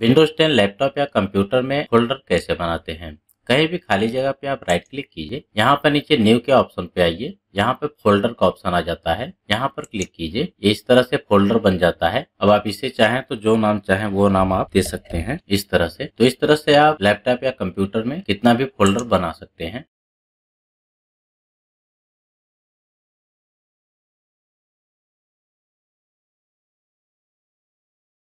Windows 10 laptop या computer में folder कैसे बनाते हैं कहीं भी खाली जगह पे आप राइट क्लिक कीजिए यहाँ पर नीचे न्यू के ऑप्शन पे आइए यहाँ पे फोल्डर का ऑप्शन आ जाता है यहाँ पर क्लिक कीजिए इस तरह से फोल्डर बन जाता है अब आप इसे चाहें तो जो नाम चाहें वो नाम आप दे सकते हैं इस तरह से तो इस तरह से आप लैपटॉप या कंप्यूटर में कितना भी फोल्डर बना सकते हैं